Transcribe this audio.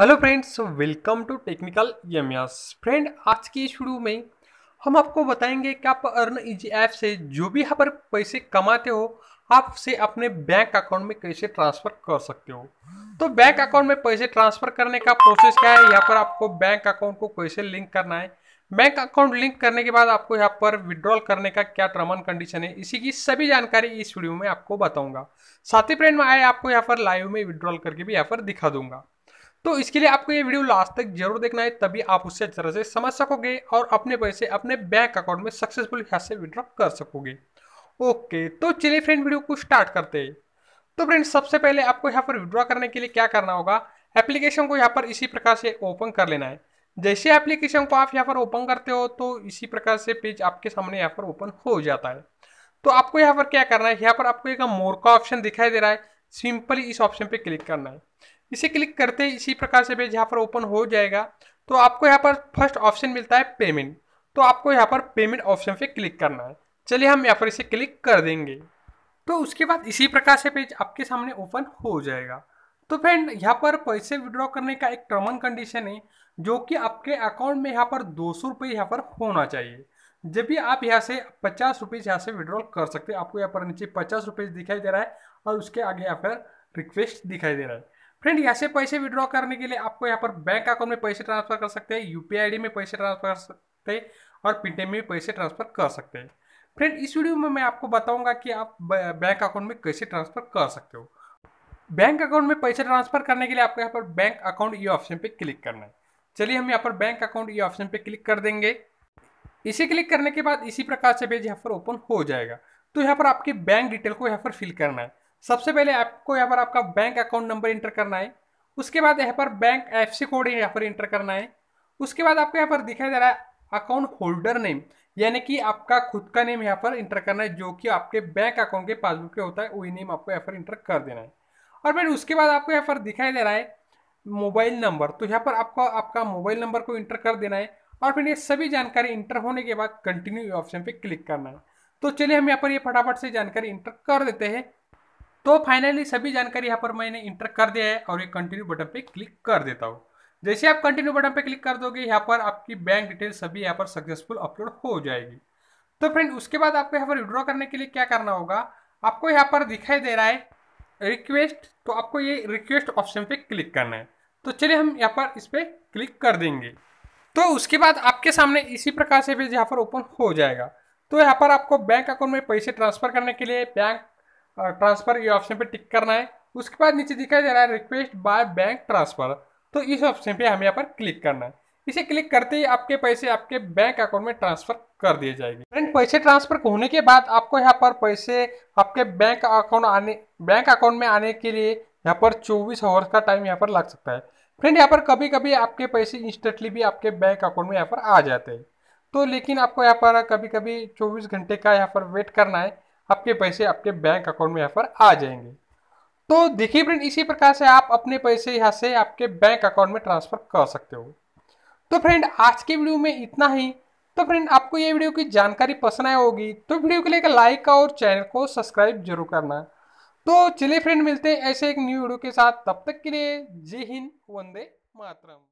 hello friends welcome to technical यमयस friend आज की शुरू में हम आपको बताएंगे कि आप अर्न इजी ऐप से जो भी यहाँ पर पैसे कमाते हो आप उसे अपने बैंक अकाउंट में कैसे ट्रांसफ़र कर सकते हो तो बैंक अकाउंट में पैसे ट्रांसफ़र करने का प्रोसेस क्या है यहाँ पर आपको बैंक अकाउंट को कैसे लिंक करना है बैंक अकाउंट लिंक करने के बाद आपको यहाँ पर विड्रॉल करने का क्या टर्म एंड कंडीशन है इसी की सभी जानकारी इस वीडियो में आपको बताऊंगा साथ ही फ्रेंड मैं आए आपको यहाँ पर लाइव में विड्रॉल करके भी यहाँ पर दिखा दूंगा तो इसके लिए आपको ये वीडियो लास्ट तक जरूर देखना है तभी आप उससे अच्छी तरह से समझ सकोगे और अपने पैसे अपने बैंक अकाउंट में सक्सेसफुल यहाँ से विड्रॉ कर सकोगे ओके तो चलिए फ्रेंड वीडियो को स्टार्ट करते हैं तो फ्रेंड सबसे पहले आपको यहाँ पर विड्रॉ करने के लिए क्या करना होगा एप्लीकेशन को यहाँ पर इसी प्रकार से ओपन कर लेना है जैसे एप्लीकेशन को आप यहाँ पर ओपन करते हो तो इसी प्रकार से पेज आपके सामने यहाँ पर ओपन हो जाता है तो आपको यहाँ पर क्या करना है यहाँ पर आपको एक मोर का ऑप्शन दिखाई दे रहा है सिंपली इस ऑप्शन पे क्लिक करना है इसे क्लिक करते ही इसी प्रकार से पेज यहाँ पर ओपन हो जाएगा तो आपको यहाँ पर फर्स्ट ऑप्शन मिलता है पेमेंट तो आपको यहाँ पर पेमेंट ऑप्शन पे क्लिक करना है चलिए हम यहाँ पर इसे क्लिक कर देंगे तो उसके बाद इसी प्रकार से पेज आपके सामने ओपन हो जाएगा तो फ्रेंड यहाँ पर पैसे विड्रॉ करने का एक टर्म एंड कंडीशन है जो कि आपके अकाउंट में यहाँ पर दो सौ रुपये यहाँ पर होना चाहिए जब भी आप यहाँ से पचास रुपये यहाँ से विड्रॉल कर सकते हैं आपको यहाँ पर नीचे पचास रुपये दिखाई दे रहा है और उसके आगे यहाँ पर रिक्वेस्ट दिखाई दे रहा है फ्रेंड ऐसे पैसे विड्रॉ करने के लिए आपको यहाँ पर बैंक अकाउंट में पैसे ट्रांसफर कर सकते हैं यूपीआई में पैसे ट्रांसफर कर सकते हैं और पेटीएम में पैसे ट्रांसफर कर सकते हैं फ्रेंड इस वीडियो में मैं आपको बताऊंगा कि आप बैंक अकाउंट में कैसे ट्रांसफर कर सकते हो बैंक अकाउंट में पैसे ट्रांसफर करने के लिए आपको यहाँ पर बैंक अकाउंट ये ऑप्शन पे क्लिक करना है चलिए हम यहाँ पर बैंक अकाउंट ये ऑप्शन पे क्लिक कर देंगे इसे क्लिक करने के बाद इसी प्रकार से पेज यहाँ पर ओपन हो जाएगा तो यहाँ पर आपके बैंक डिटेल को यहाँ पर फिल करना है सबसे पहले आपको यहाँ पर आपका बैंक अकाउंट नंबर इंटर करना है उसके बाद यहाँ पर बैंक एफ कोड यहाँ पर इंटर करना है उसके बाद आपको यहाँ पर दिखाई दे रहा है अकाउंट होल्डर नेम यानी कि आपका खुद का नेम यहाँ पर इंटर करना है जो कि आपके बैंक अकाउंट के पासबुक पे होता है वही नेम आपको यहाँ पर इंटर कर देना है और फिर उसके बाद आपको यहाँ पर दिखाई दे रहा है मोबाइल नंबर तो यहाँ पर आपको आपका मोबाइल नंबर को इंटर कर देना है और फिर ये सभी जानकारी इंटर होने के बाद कंटिन्यू ऑप्शन पे क्लिक करना है तो चलिए हम यहाँ पर ये फटाफट से जानकारी इंटर कर देते हैं तो फाइनली सभी जानकारी यहाँ पर मैंने इंटर कर दिया है और ये कंटिन्यू बटन पे क्लिक कर देता हूँ जैसे आप कंटिन्यू बटन पे क्लिक कर दोगे यहाँ पर आपकी बैंक डिटेल सभी यहाँ पर सक्सेसफुल अपलोड हो जाएगी तो फ्रेंड उसके बाद आपको यहाँ पर विड्रॉ करने के लिए क्या करना होगा आपको यहाँ पर दिखाई दे रहा है रिक्वेस्ट तो आपको ये रिक्वेस्ट ऑप्शन पे क्लिक करना है तो चलिए हम यहाँ पर इस पर क्लिक कर देंगे तो उसके बाद आपके सामने इसी प्रकार से पेज यहाँ पर ओपन हो जाएगा तो यहाँ पर आपको बैंक अकाउंट में पैसे ट्रांसफर करने के लिए बैंक ट्रांसफर हाँ, ये ऑप्शन पे टिक करना है उसके बाद नीचे दिखाई दे रहा है रिक्वेस्ट बाय बैंक ट्रांसफर तो इस ऑप्शन पे हमें यहाँ पर क्लिक करना है इसे क्लिक करते ही आपके पैसे आपके बैंक अकाउंट में ट्रांसफर कर दिए जाएंगे फ्रेंड पैसे ट्रांसफर होने के बाद आपको यहाँ पर पैसे आपके बैंक अकाउंट आने बैंक अकाउंट में आने के लिए यहाँ पर चौबीस आवर्स का टाइम यहाँ पर लग सकता है फ्रेंड यहाँ पर कभी कभी आपके पैसे इंस्टेंटली भी आपके बैंक अकाउंट में यहाँ पर आ जाते हैं तो लेकिन आपको यहाँ पर कभी कभी चौबीस घंटे का यहाँ पर वेट करना है आपके पैसे आपके बैंक अकाउंट में यहाँ पर आ जाएंगे तो देखिए फ्रेंड इसी प्रकार से आप अपने पैसे यहाँ से आपके बैंक अकाउंट में ट्रांसफ़र कर सकते हो तो फ्रेंड आज के वीडियो में इतना ही तो फ्रेंड आपको ये वीडियो की जानकारी पसंद आई होगी तो वीडियो लिए एक लाइक और चैनल को सब्सक्राइब जरूर करना तो चलिए फ्रेंड मिलते हैं ऐसे एक न्यू वीडियो के साथ तब तक के लिए जय हिंद वंदे मातरम